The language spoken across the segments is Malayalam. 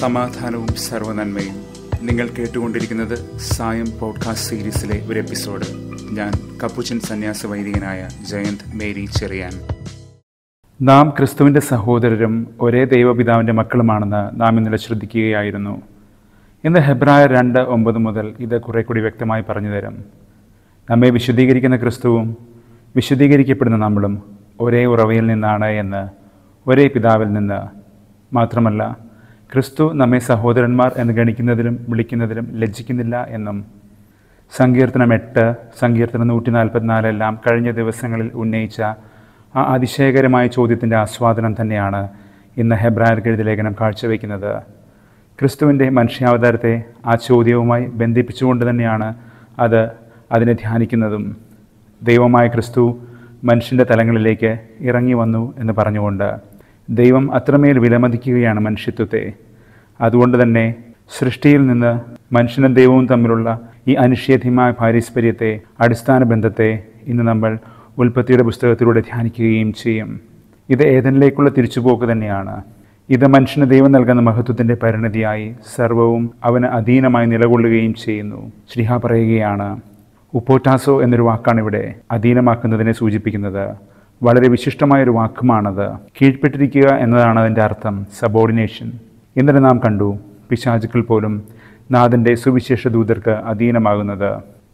സമാധാനവും സർവനന്മയും നിങ്ങൾ കേട്ടുകൊണ്ടിരിക്കുന്നത് സായം പോഡ്കാസ്റ്റ് സീരീസിലെ ഒരു എപ്പിസോഡ് ഞാൻ കപ്പുച്ചൻ സന്യാസ വൈദികനായ ജയന്ത് മേരി ചെറിയാൻ നാം ക്രിസ്തുവിൻ്റെ സഹോദരരും ഒരേ ദൈവപിതാവിൻ്റെ മക്കളുമാണെന്ന് നാം ഇന്നലെ ശ്രദ്ധിക്കുകയായിരുന്നു ഇന്ന് ഹെബ്രായ രണ്ട് ഒമ്പത് മുതൽ ഇത് കുറെ കൂടി വ്യക്തമായി പറഞ്ഞു തരും നമ്മെ വിശുദ്ധീകരിക്കുന്ന ക്രിസ്തുവും വിശുദ്ധീകരിക്കപ്പെടുന്ന നമ്മളും ഒരേ ഉറവയിൽ നിന്നാണ് എന്ന് ഒരേ പിതാവിൽ നിന്ന് മാത്രമല്ല ക്രിസ്തു നമ്മെ സഹോദരന്മാർ എന്ന് ഗണിക്കുന്നതിലും വിളിക്കുന്നതിലും ലജ്ജിക്കുന്നില്ല എന്നും സങ്കീർത്തനം എട്ട് സങ്കീർത്തനം നൂറ്റി നാൽപ്പത്തിനാലെല്ലാം കഴിഞ്ഞ ദിവസങ്ങളിൽ ഉന്നയിച്ച ആ അതിശയകരമായ ചോദ്യത്തിൻ്റെ ആസ്വാദനം തന്നെയാണ് ഇന്ന് ഹെബ്രായർക്കെഴുതി ലേഖനം കാഴ്ചവെക്കുന്നത് ക്രിസ്തുവിൻ്റെ മനുഷ്യാവതാരത്തെ ആ ചോദ്യവുമായി ബന്ധിപ്പിച്ചുകൊണ്ട് തന്നെയാണ് അത് അതിനെ ധ്യാനിക്കുന്നതും ദൈവമായ ക്രിസ്തു മനുഷ്യൻ്റെ തലങ്ങളിലേക്ക് ഇറങ്ങി വന്നു എന്ന് പറഞ്ഞുകൊണ്ട് ദൈവം അത്രമേൽ വിലമതിക്കുകയാണ് മനുഷ്യത്വത്തെ അതുകൊണ്ട് തന്നെ സൃഷ്ടിയിൽ നിന്ന് മനുഷ്യനും ദൈവവും തമ്മിലുള്ള ഈ അനിഷേധ്യമായ പാരസ്പര്യത്തെ അടിസ്ഥാന ബന്ധത്തെ ഇന്ന് നമ്മൾ ഉൽപ്പത്തിയുടെ പുസ്തകത്തിലൂടെ ധ്യാനിക്കുകയും ചെയ്യും ഇത് ഏതനിലേക്കുള്ള തിരിച്ചുപോക്ക് തന്നെയാണ് ഇത് മനുഷ്യന് ദൈവം നൽകുന്ന മഹത്വത്തിൻ്റെ പരിണതിയായി സർവവും അവന് അധീനമായി നിലകൊള്ളുകയും ചെയ്യുന്നു ശ്രീഹ പറയുകയാണ് ഉപ്പോറ്റാസോ എന്നൊരു വാക്കാണ് ഇവിടെ അധീനമാക്കുന്നതിനെ സൂചിപ്പിക്കുന്നത് വളരെ വിശിഷ്ടമായൊരു വാക്കുമാണത് കീഴ്പ്പെട്ടിരിക്കുക എന്നതാണ് അതിൻ്റെ അർത്ഥം സബോർഡിനേഷൻ എന്നിട്ട് നാം കണ്ടു പിശാചുക്കൾ പോലും നാഥൻ്റെ സുവിശേഷ ദൂതർക്ക് അധീനമാകുന്നത്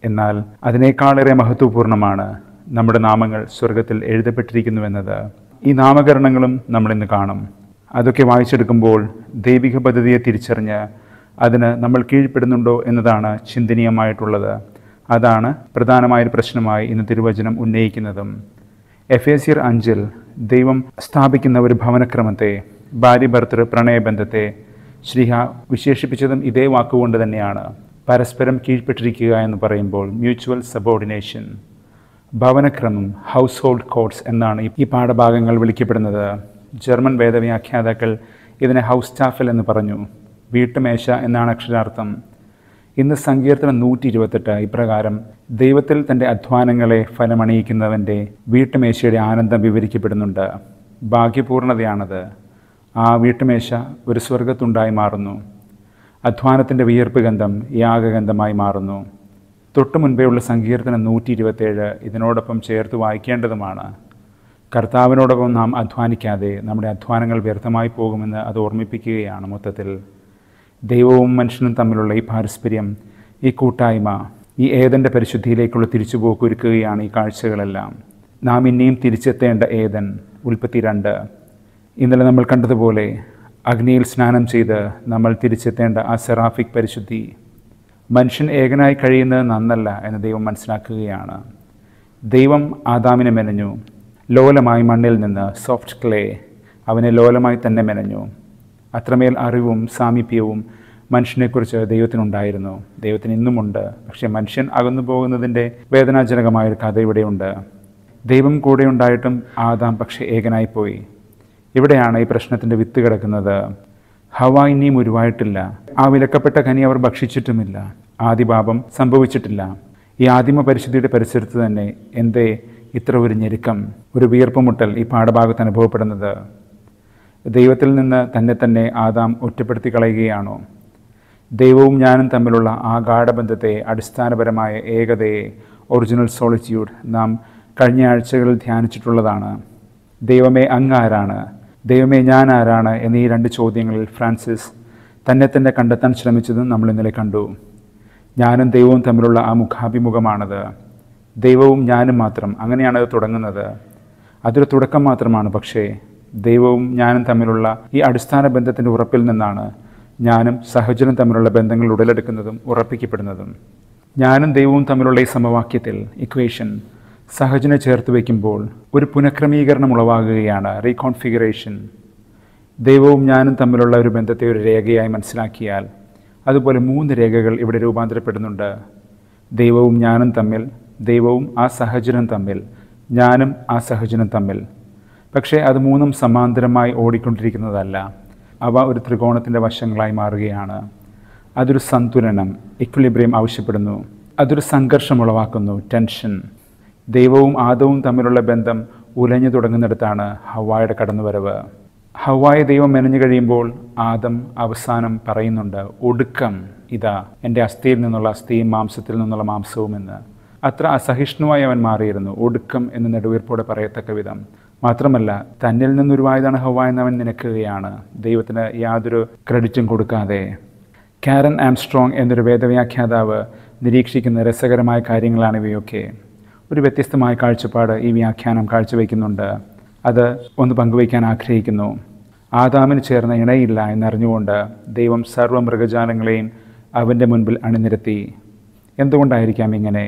എന്നാൽ അതിനേക്കാളേറെ മഹത്വപൂർണ്ണമാണ് നമ്മുടെ നാമങ്ങൾ സ്വർഗത്തിൽ എന്നത് ഈ നാമകരണങ്ങളും നമ്മളിന്ന് കാണും അതൊക്കെ വായിച്ചെടുക്കുമ്പോൾ ദൈവിക പദ്ധതിയെ തിരിച്ചറിഞ്ഞ് അതിന് നമ്മൾ കീഴ്പ്പെടുന്നുണ്ടോ എന്നതാണ് ചിന്തനീയമായിട്ടുള്ളത് അതാണ് പ്രധാനമായൊരു പ്രശ്നമായി ഇന്ന് തിരുവചനം ഉന്നയിക്കുന്നതും എഫേസിയർ അഞ്ചിൽ ദൈവം സ്ഥാപിക്കുന്ന ഒരു ഭവനക്രമത്തെ ഭാര്യ ഭർത്തൃ പ്രണയബന്ധത്തെ ശ്രീഹ വിശേഷിപ്പിച്ചതും ഇതേ വാക്കുകൊണ്ട് തന്നെയാണ് പരസ്പരം കീഴ്പ്പെട്ടിരിക്കുക എന്ന് പറയുമ്പോൾ മ്യൂച്വൽ സബോർഡിനേഷൻ ഭവനക്രമം ഹൗസ് ഹോൾഡ് കോഡ്സ് എന്നാണ് ഈ പാഠഭാഗങ്ങൾ വിളിക്കപ്പെടുന്നത് ജർമ്മൻ വേദവ്യാഖ്യാതാക്കൾ ഇതിനെ ഹൗസ് സ്റ്റാഫൽ എന്ന് പറഞ്ഞു വീട്ടുമേശ എന്നാണ് അക്ഷരാർത്ഥം ഇന്ന് സങ്കീർത്തനം നൂറ്റി ഇരുപത്തെട്ട് ഇപ്രകാരം ദൈവത്തിൽ തൻ്റെ അധ്വാനങ്ങളെ ഫലമണിയിക്കുന്നവൻ്റെ വീട്ടുമേശയുടെ ആനന്ദം വിവരിക്കപ്പെടുന്നുണ്ട് ഭാഗ്യപൂർണതയാണത് ആ വീട്ടുമേശ ഒരു സ്വർഗത്തുണ്ടായി മാറുന്നു അധ്വാനത്തിൻ്റെ വിയർപ്പ് ഗന്ധം യാഗഗന്ധമായി മാറുന്നു തൊട്ടു ഉള്ള സങ്കീർത്തനം നൂറ്റി ഇരുപത്തേഴ് ഇതിനോടൊപ്പം ചേർത്ത് വായിക്കേണ്ടതുമാണ് കർത്താവിനോടൊപ്പം നാം അധ്വാനിക്കാതെ നമ്മുടെ അധ്വാനങ്ങൾ വ്യർത്ഥമായി പോകുമെന്ന് അത് ഓർമ്മിപ്പിക്കുകയാണ് മൊത്തത്തിൽ ദൈവവും മനുഷ്യനും തമ്മിലുള്ള ഈ പാരസ്പര്യം ഈ കൂട്ടായ്മ ഈ ഏതൻ്റെ പരിശുദ്ധിയിലേക്കുള്ള തിരിച്ചുപോക്ക് ഒരുക്കുകയാണ് ഈ കാഴ്ചകളെല്ലാം നാം ഇനിയും തിരിച്ചെത്തേണ്ട ഏതൻ ഉൽപ്പത്തി രണ്ട് ഇന്നലെ നമ്മൾ കണ്ടതുപോലെ അഗ്നിയിൽ സ്നാനം ചെയ്ത് നമ്മൾ തിരിച്ചെത്തേണ്ട ആ സെറാഫിക് പരിശുദ്ധി മനുഷ്യൻ ഏകനായി കഴിയുന്നത് നന്നല്ല എന്ന് ദൈവം മനസ്സിലാക്കുകയാണ് ദൈവം ആദാമിനെ മെനഞ്ഞു ലോലമായി മണ്ണിൽ നിന്ന് സോഫ്റ്റ് ക്ലേ അവനെ ലോലമായി തന്നെ മെനഞ്ഞു അത്രമേൽ അറിവും സാമീപ്യവും മനുഷ്യനെക്കുറിച്ച് ദൈവത്തിനുണ്ടായിരുന്നു ദൈവത്തിന് ഇന്നുമുണ്ട് പക്ഷേ മനുഷ്യൻ അകന്നു പോകുന്നതിൻ്റെ വേദനാജനകമായൊരു കഥ ഇവിടെയുണ്ട് ദൈവം കൂടെ ഉണ്ടായിട്ടും ആദാം പക്ഷേ ഏകനായിപ്പോയി ഇവിടെയാണ് ഈ പ്രശ്നത്തിൻ്റെ വിത്ത് കിടക്കുന്നത് ഹവ ഇനിയും ഉരുവായിട്ടില്ല ആ വിലക്കപ്പെട്ട കനി അവർ ഭക്ഷിച്ചിട്ടുമില്ല ആദിപാപം സംഭവിച്ചിട്ടില്ല ഈ ആദിമ പരിശുദ്ധിയുടെ പരിസരത്ത് തന്നെ എന്തേ ഇത്ര ഒരു ഞെരുക്കം ഒരു മുട്ടൽ ഈ പാഠഭാഗത്ത് അനുഭവപ്പെടുന്നത് ദൈവത്തിൽ നിന്ന് തന്നെ തന്നെ ആദാം ഒറ്റപ്പെടുത്തി കളയുകയാണോ ദൈവവും ഞാനും തമ്മിലുള്ള ആ ഗാഠബന്ധത്തെ അടിസ്ഥാനപരമായ ഏകതയെ ഒറിജിനൽ സോളിറ്റ്യൂഡ് നാം കഴിഞ്ഞ ആഴ്ചകളിൽ ധ്യാനിച്ചിട്ടുള്ളതാണ് ദൈവമേ അങ്ങാരാണ് ദൈവമേ ഞാൻ ആരാണ് എന്നീ രണ്ട് ചോദ്യങ്ങളിൽ ഫ്രാൻസിസ് തന്നെ തന്നെ കണ്ടെത്താൻ ശ്രമിച്ചതും നമ്മൾ ഇന്നലെ കണ്ടു ഞാനും ദൈവവും തമ്മിലുള്ള ആ മുഖാഭിമുഖമാണത് ദൈവവും ഞാനും മാത്രം അങ്ങനെയാണ് അത് തുടങ്ങുന്നത് അതൊരു തുടക്കം മാത്രമാണ് പക്ഷേ ദൈവവും ഞാനും തമ്മിലുള്ള ഈ അടിസ്ഥാന ബന്ധത്തിൻ്റെ ഉറപ്പിൽ നിന്നാണ് ഞാനും സഹചനും തമ്മിലുള്ള ബന്ധങ്ങൾ ഉടലെടുക്കുന്നതും ഉറപ്പിക്കപ്പെടുന്നതും ഞാനും ദൈവവും തമ്മിലുള്ള ഈ സമവാക്യത്തിൽ ഇക്വേഷൻ സഹജനെ ചേർത്ത് വയ്ക്കുമ്പോൾ ഒരു പുനഃക്രമീകരണം ഉളവാകുകയാണ് റീകോൺഫിഗറേഷൻ ദൈവവും ഞാനും തമ്മിലുള്ള ഒരു ബന്ധത്തെ ഒരു രേഖയായി മനസ്സിലാക്കിയാൽ അതുപോലെ മൂന്ന് രേഖകൾ ഇവിടെ രൂപാന്തരപ്പെടുന്നുണ്ട് ദൈവവും ഞാനും തമ്മിൽ ദൈവവും ആ സഹജനും തമ്മിൽ ഞാനും ആ സഹജനും തമ്മിൽ പക്ഷേ അത് മൂന്നും സമാന്തരമായി ഓടിക്കൊണ്ടിരിക്കുന്നതല്ല അവ ഒരു ത്രികോണത്തിൻ്റെ വശങ്ങളായി മാറുകയാണ് അതൊരു സന്തുലനം ഇക്വിലിബ്രിയം ആവശ്യപ്പെടുന്നു അതൊരു സംഘർഷം ഉളവാക്കുന്നു ടെൻഷൻ ദൈവവും ആദവും തമ്മിലുള്ള ബന്ധം ഉലഞ്ഞു തുടങ്ങുന്നിടത്താണ് ഹവായുടെ കടന്നുവരവ് ഹവായ ദൈവം മെനഞ്ഞു കഴിയുമ്പോൾ ആദം അവസാനം പറയുന്നുണ്ട് ഒടുക്കം ഇതാ എൻ്റെ അസ്ഥിയിൽ നിന്നുള്ള അസ്ഥിയും മാംസത്തിൽ നിന്നുള്ള മാംസവും എന്ന് അത്ര അസഹിഷ്ണുവായി അവൻ മാറിയിരുന്നു ഒടുക്കം എന്ന് നെടുവീർപ്പോടെ പറയത്തക്ക വിധം മാത്രമല്ല തന്നിൽ നിന്നുരുവായതാണ് ഹവ എന്നവൻ നിനക്കുകയാണ് ദൈവത്തിന് യാതൊരു ക്രെഡിറ്റും കൊടുക്കാതെ കാരൻ ആംസ്ട്രോങ് എന്നൊരു വേദവ്യാഖ്യാതാവ് നിരീക്ഷിക്കുന്ന രസകരമായ കാര്യങ്ങളാണ് ഇവയൊക്കെ ഒരു വ്യത്യസ്തമായ കാഴ്ചപ്പാട് ഈ വ്യാഖ്യാനം കാഴ്ചവെക്കുന്നുണ്ട് അത് ഒന്ന് പങ്കുവയ്ക്കാൻ ആഗ്രഹിക്കുന്നു ആദാമിന് ചേർന്ന ഇണയില്ല എന്നറിഞ്ഞുകൊണ്ട് ദൈവം സർവ്വ മൃഗജാലങ്ങളെയും അവൻ്റെ മുൻപിൽ അണിനിരത്തി എന്തുകൊണ്ടായിരിക്കാം ഇങ്ങനെ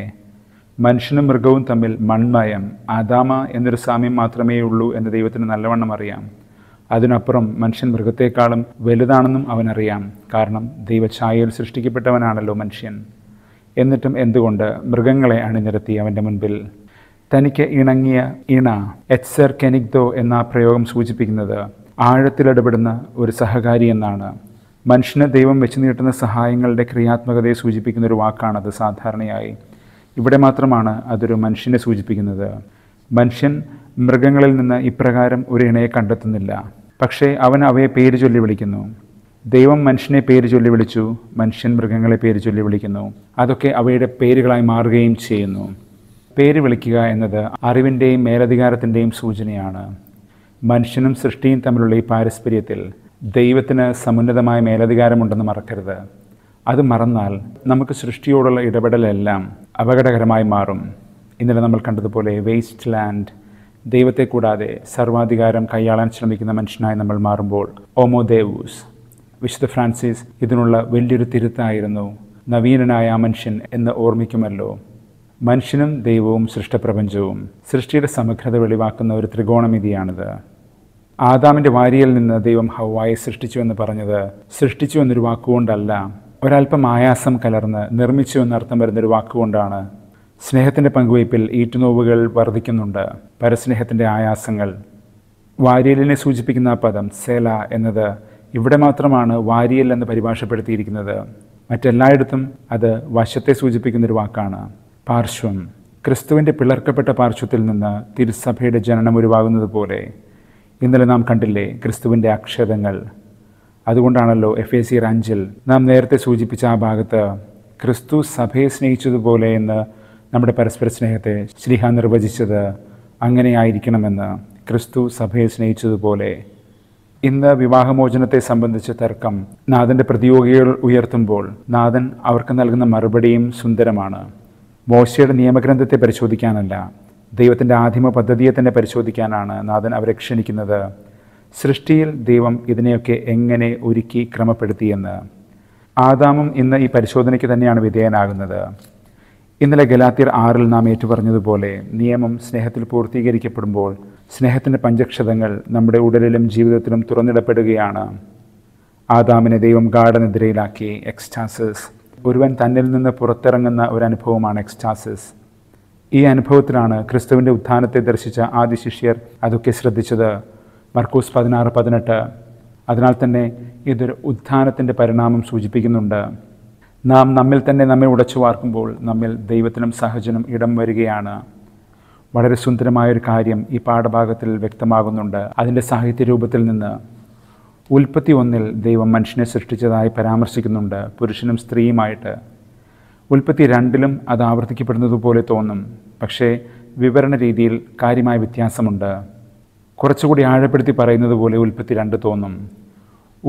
മനുഷ്യനും മൃഗവും തമ്മിൽ മൺമയം ആദാമ എന്നൊരു സാമ്യം മാത്രമേ ഉള്ളൂ എന്ന് ദൈവത്തിന് നല്ലവണ്ണം അറിയാം അതിനപ്പുറം മനുഷ്യൻ മൃഗത്തെക്കാളും വലുതാണെന്നും അവനറിയാം കാരണം ദൈവഛായയിൽ സൃഷ്ടിക്കപ്പെട്ടവനാണല്ലോ മനുഷ്യൻ എന്നിട്ടും എന്തുകൊണ്ട് മൃഗങ്ങളെ അണിനിരത്തി അവൻ്റെ മുൻപിൽ തനിക്ക് ഇണങ്ങിയ ഇണ എറ്റ്സർ കെനിക്തോ എന്ന പ്രയോഗം സൂചിപ്പിക്കുന്നത് ആഴത്തിലിടപെടുന്ന ഒരു സഹകാരി എന്നാണ് മനുഷ്യന് ദൈവം വെച്ച് നീട്ടുന്ന സഹായങ്ങളുടെ ക്രിയാത്മകതയെ സൂചിപ്പിക്കുന്ന ഒരു വാക്കാണത് സാധാരണയായി ഇവിടെ മാത്രമാണ് അതൊരു മനുഷ്യനെ സൂചിപ്പിക്കുന്നത് മനുഷ്യൻ മൃഗങ്ങളിൽ നിന്ന് ഇപ്രകാരം ഒരു ഇണയെ കണ്ടെത്തുന്നില്ല പക്ഷേ അവൻ അവയെ പേര് ചൊല്ലി വിളിക്കുന്നു ദൈവം മനുഷ്യനെ പേര് ചൊല്ലി വിളിച്ചു മനുഷ്യൻ മൃഗങ്ങളെ പേര് ചൊല്ലി വിളിക്കുന്നു അതൊക്കെ അവയുടെ പേരുകളായി മാറുകയും ചെയ്യുന്നു പേര് വിളിക്കുക എന്നത് അറിവിൻ്റെയും മേലധികാരത്തിൻ്റെയും സൂചനയാണ് മനുഷ്യനും സൃഷ്ടിയും തമ്മിലുള്ള ഈ പാരസ്പര്യത്തിൽ ദൈവത്തിന് സമുന്നതമായ മേലധികാരമുണ്ടെന്ന് മറക്കരുത് അത് മറന്നാൽ നമുക്ക് സൃഷ്ടിയോടുള്ള ഇടപെടലെല്ലാം അപകടകരമായി മാറും ഇന്നലെ നമ്മൾ കണ്ടതുപോലെ വേസ്റ്റ് ലാൻഡ് ദൈവത്തെ കൂടാതെ സർവാധികാരം കൈയാളാൻ ശ്രമിക്കുന്ന മനുഷ്യനായി നമ്മൾ മാറുമ്പോൾ ദേവൂസ് വിശുദ്ധ ഫ്രാൻസിസ് ഇതിനുള്ള വലിയൊരു തിരുത്തായിരുന്നു നവീനനായ ആ മനുഷ്യൻ എന്ന് ഓർമ്മിക്കുമല്ലോ മനുഷ്യനും ദൈവവും സൃഷ്ടപ്രപഞ്ചവും സൃഷ്ടിയുടെ സമഗ്രത വെളിവാക്കുന്ന ഒരു ത്രികോണമിതിയാണിത് ആദാമിൻ്റെ വാരിയിൽ നിന്ന് ദൈവം ഹവായെ സൃഷ്ടിച്ചു എന്ന് പറഞ്ഞത് സൃഷ്ടിച്ചു എന്നൊരു വാക്കുകൊണ്ടല്ല ഒരല്പം ആയാസം കലർന്ന് നിർമ്മിച്ചു എന്നർത്ഥം വരുന്നൊരു വാക്കുകൊണ്ടാണ് സ്നേഹത്തിൻ്റെ പങ്കുവയ്പിൽ ഈറ്റുനോവുകൾ വർദ്ധിക്കുന്നുണ്ട് പരസ്നേഹത്തിൻ്റെ ആയാസങ്ങൾ വാരിയലിനെ സൂചിപ്പിക്കുന്ന പദം സേല എന്നത് ഇവിടെ മാത്രമാണ് വാരിയൽ എന്ന് പരിഭാഷപ്പെടുത്തിയിരിക്കുന്നത് മറ്റെല്ലായിടത്തും അത് വശത്തെ സൂചിപ്പിക്കുന്നൊരു വാക്കാണ് പാർശ്വം ക്രിസ്തുവിൻ്റെ പിളർക്കപ്പെട്ട പാർശ്വത്തിൽ നിന്ന് തിരുസഭയുടെ ജനനം ഒഴിവാകുന്നത് പോലെ ഇന്നലെ നാം കണ്ടില്ലേ ക്രിസ്തുവിൻ്റെ അക്ഷതങ്ങൾ അതുകൊണ്ടാണല്ലോ എഫ് എ സി റഞ്ചിൽ നാം നേരത്തെ സൂചിപ്പിച്ച ആ ഭാഗത്ത് ക്രിസ്തു സഭയെ സ്നേഹിച്ചതുപോലെ എന്ന് നമ്മുടെ പരസ്പര സ്നേഹത്തെ ശ്രീഹ നിർവചിച്ചത് അങ്ങനെയായിരിക്കണമെന്ന് ക്രിസ്തു സഭയെ സ്നേഹിച്ചതുപോലെ ഇന്ന് വിവാഹമോചനത്തെ സംബന്ധിച്ച തർക്കം നാഥൻ്റെ പ്രതിയോഗികൾ ഉയർത്തുമ്പോൾ നാഥൻ അവർക്ക് നൽകുന്ന മറുപടിയും സുന്ദരമാണ് മോശയുടെ നിയമഗ്രന്ഥത്തെ പരിശോധിക്കാനല്ല ദൈവത്തിൻ്റെ ആദിമ പദ്ധതിയെ തന്നെ പരിശോധിക്കാനാണ് നാഥൻ അവരെ ക്ഷണിക്കുന്നത് സൃഷ്ടിയിൽ ദൈവം ഇതിനെയൊക്കെ എങ്ങനെ ഒരുക്കി ക്രമപ്പെടുത്തിയെന്ന് ആദാമും ഇന്ന് ഈ പരിശോധനയ്ക്ക് തന്നെയാണ് വിധേയനാകുന്നത് ഇന്നലെ ഗലാത്തിർ ആറിൽ നാം ഏറ്റുപറഞ്ഞതുപോലെ നിയമം സ്നേഹത്തിൽ പൂർത്തീകരിക്കപ്പെടുമ്പോൾ സ്നേഹത്തിൻ്റെ പഞ്ചക്ഷതങ്ങൾ നമ്മുടെ ഉടലിലും ജീവിതത്തിലും തുറന്നിടപ്പെടുകയാണ് ആദാമിനെ ദൈവം ഗാഠനിദ്രയിലാക്കി എക്സ്റ്റാസിസ് ഒരുവൻ തന്നിൽ നിന്ന് പുറത്തിറങ്ങുന്ന ഒരു അനുഭവമാണ് എക്സ്റ്റാസിസ് ഈ അനുഭവത്തിലാണ് ക്രിസ്തുവിൻ്റെ ഉത്ഥാനത്തെ ദർശിച്ച ആദ്യ ശിഷ്യർ അതൊക്കെ ശ്രദ്ധിച്ചത് മർക്കൂസ് പതിനാറ് പതിനെട്ട് അതിനാൽ തന്നെ ഇതൊരു ഉത്ഥാനത്തിൻ്റെ പരിണാമം സൂചിപ്പിക്കുന്നുണ്ട് നാം നമ്മിൽ തന്നെ നമ്മെ ഉടച്ചു വാർക്കുമ്പോൾ നമ്മിൽ ദൈവത്തിനും സഹജനും ഇടം വരികയാണ് വളരെ സുന്ദരമായൊരു കാര്യം ഈ പാഠഭാഗത്തിൽ വ്യക്തമാകുന്നുണ്ട് അതിൻ്റെ സാഹിത്യ രൂപത്തിൽ നിന്ന് ഉൽപ്പത്തി ഒന്നിൽ ദൈവം മനുഷ്യനെ സൃഷ്ടിച്ചതായി പരാമർശിക്കുന്നുണ്ട് പുരുഷനും സ്ത്രീയുമായിട്ട് ഉൽപ്പത്തി രണ്ടിലും അത് ആവർത്തിക്കപ്പെടുന്നതുപോലെ തോന്നും പക്ഷേ വിവരണ രീതിയിൽ കാര്യമായ വ്യത്യാസമുണ്ട് കുറച്ചുകൂടി ആഴപ്പെടുത്തി പറയുന്നത് പോലെ ഉൽപ്പത്തി രണ്ട് തോന്നും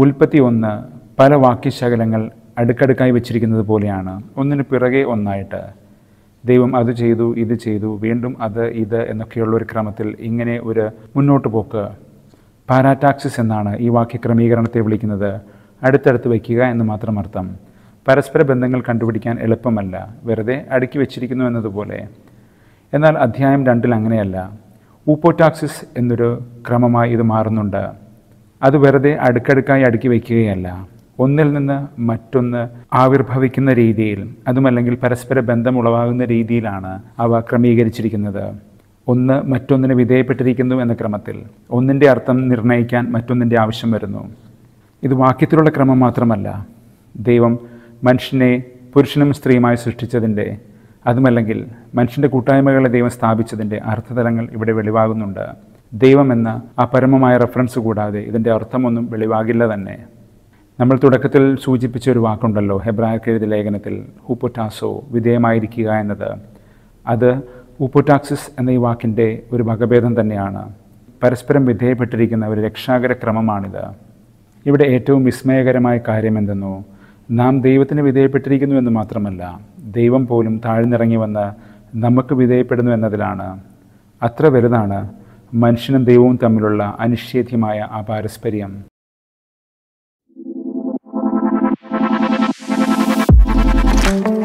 ഉൽപ്പത്തി ഒന്ന് പല വാക്യശകലങ്ങൾ അടുക്കടുക്കായി വെച്ചിരിക്കുന്നത് പോലെയാണ് ഒന്നിന് പിറകെ ഒന്നായിട്ട് ദൈവം അത് ചെയ്തു ഇത് ചെയ്തു വീണ്ടും അത് ഇത് എന്നൊക്കെയുള്ള ഒരു ക്രമത്തിൽ ഇങ്ങനെ ഒരു മുന്നോട്ട് പോക്ക് പാരാടാക്സിസ് എന്നാണ് ഈ വാക്യക്രമീകരണത്തെ വിളിക്കുന്നത് അടുത്തടുത്ത് വയ്ക്കുക എന്ന് മാത്രം അർത്ഥം പരസ്പര ബന്ധങ്ങൾ കണ്ടുപിടിക്കാൻ എളുപ്പമല്ല വെറുതെ അടുക്കി വെച്ചിരിക്കുന്നു എന്നതുപോലെ എന്നാൽ അധ്യായം രണ്ടിൽ അങ്ങനെയല്ല ഊപ്പോറ്റാക്സിസ് എന്നൊരു ക്രമമായി ഇത് മാറുന്നുണ്ട് അത് വെറുതെ അടുക്കടുക്കായി അടുക്കി വയ്ക്കുകയല്ല ഒന്നിൽ നിന്ന് മറ്റൊന്ന് ആവിർഭവിക്കുന്ന രീതിയിൽ അതുമല്ലെങ്കിൽ പരസ്പര ബന്ധമുളവാകുന്ന രീതിയിലാണ് അവ ക്രമീകരിച്ചിരിക്കുന്നത് ഒന്ന് മറ്റൊന്നിന് വിധേയപ്പെട്ടിരിക്കുന്നു എന്ന ക്രമത്തിൽ ഒന്നിൻ്റെ അർത്ഥം നിർണ്ണയിക്കാൻ മറ്റൊന്നിൻ്റെ ആവശ്യം വരുന്നു ഇത് വാക്യത്തിലുള്ള ക്രമം മാത്രമല്ല ദൈവം മനുഷ്യനെ പുരുഷനും സ്ത്രീയുമായി സൃഷ്ടിച്ചതിൻ്റെ അതുമല്ലെങ്കിൽ മനുഷ്യൻ്റെ കൂട്ടായ്മകളെ ദൈവം സ്ഥാപിച്ചതിൻ്റെ അർത്ഥതലങ്ങൾ ഇവിടെ വെളിവാകുന്നുണ്ട് ദൈവമെന്ന ആ പരമമായ റെഫറൻസ് കൂടാതെ ഇതിൻ്റെ അർത്ഥമൊന്നും വെളിവാകില്ല തന്നെ നമ്മൾ തുടക്കത്തിൽ സൂചിപ്പിച്ച ഒരു വാക്കുണ്ടല്ലോ ഹെബ്രായക്കെഴുതി ലേഖനത്തിൽ ഹൂപ്പൊറ്റാസോ വിധേയമായിരിക്കുക എന്നത് അത് ഉപ്പൊട്ടാക്സിസ് എന്ന ഈ വാക്കിൻ്റെ ഒരു വകഭേദം തന്നെയാണ് പരസ്പരം വിധേയപ്പെട്ടിരിക്കുന്ന ഒരു രക്ഷാകര ക്രമമാണിത് ഇവിടെ ഏറ്റവും വിസ്മയകരമായ കാര്യം എന്തെന്നോ നാം ദൈവത്തിന് വിധേയപ്പെട്ടിരിക്കുന്നു എന്ന് മാത്രമല്ല ദൈവം പോലും താഴ്ന്നിറങ്ങി വന്ന് നമുക്ക് വിധേയപ്പെടുന്നു എന്നതിലാണ് അത്ര വലുതാണ് മനുഷ്യനും ദൈവവും തമ്മിലുള്ള അനിഷേധ്യമായ ആ പാരസ്പര്യം thank you